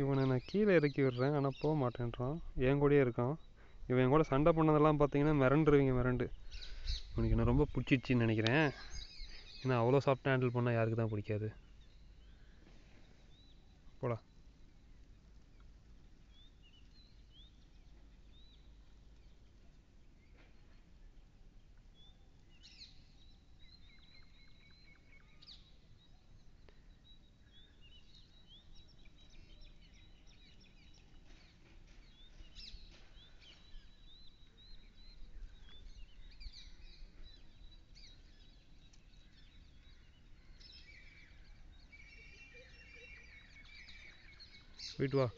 இவனை நான் கீழே இறக்கி விடுறேன் ஆனால் போக மாட்டேன்றான் என் கூடயே இருக்கான் இவன் என் கூட சண்டை பண்ணதெல்லாம் பார்த்தீங்கன்னா மிரண்டுருவீங்க மிரண்டு இவனுக்கு என்ன ரொம்ப பிடிச்சிடுச்சின்னு நினைக்கிறேன் ஏன்னா அவ்வளோ சாஃப்டாக ஹேண்டில் பண்ணால் யாருக்கு தான் பிடிக்காது போடா Oui, toi.